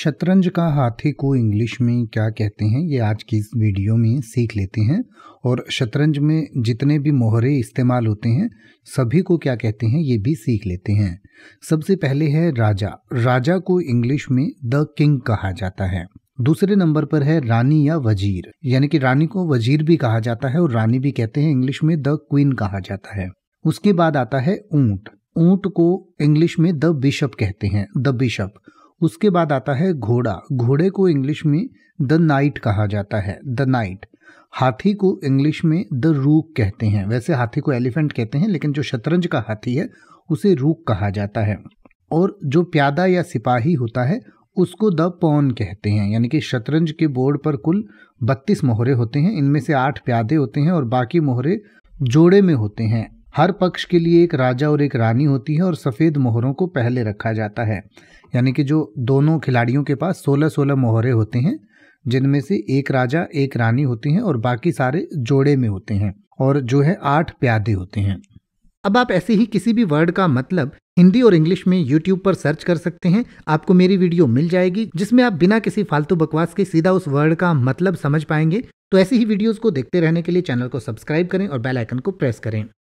शतरंज का हाथी को इंग्लिश में क्या कहते हैं ये आज की इस वीडियो में सीख लेते हैं और शतरंज में जितने भी मोहरे इस्तेमाल होते हैं सभी को क्या कहते हैं ये भी सीख लेते हैं सबसे पहले है राजा राजा को इंग्लिश में द किंग कहा जाता है दूसरे नंबर पर है रानी या वजीर यानी कि रानी को वजीर भी कहा जाता है और रानी भी कहते हैं इंग्लिश में द क्वीन कहा जाता है उसके बाद आता है ऊंट ऊंट को इंग्लिश में द बिशप कहते हैं द बिशप उसके बाद आता है घोड़ा घोड़े को इंग्लिश में द नाइट कहा जाता है द नाइट हाथी को इंग्लिश में द रूक कहते हैं वैसे हाथी को एलिफेंट कहते हैं लेकिन जो शतरंज का हाथी है उसे रूक कहा जाता है और जो प्यादा या सिपाही होता है उसको द पौन कहते हैं यानी कि शतरंज के बोर्ड पर कुल बत्तीस मोहरे होते हैं इनमें से आठ प्यादे होते हैं और बाकी मोहरे जोड़े में होते हैं हर पक्ष के लिए एक राजा और एक रानी होती है और सफ़ेद मोहरों को पहले रखा जाता है यानी कि जो दोनों खिलाड़ियों के पास सोलह सोलह मोहरे होते हैं जिनमें से एक राजा एक रानी होती हैं और बाकी सारे जोड़े में होते हैं और जो है आठ प्यादे होते हैं अब आप ऐसे ही किसी भी वर्ड का मतलब हिंदी और इंग्लिश में यूट्यूब पर सर्च कर सकते हैं आपको मेरी वीडियो मिल जाएगी जिसमें आप बिना किसी फालतू बकवास के सीधा उस वर्ड का मतलब समझ पाएंगे तो ऐसी ही वीडियोस को देखते रहने के लिए चैनल को सब्सक्राइब करें और बेल आइकन को प्रेस करें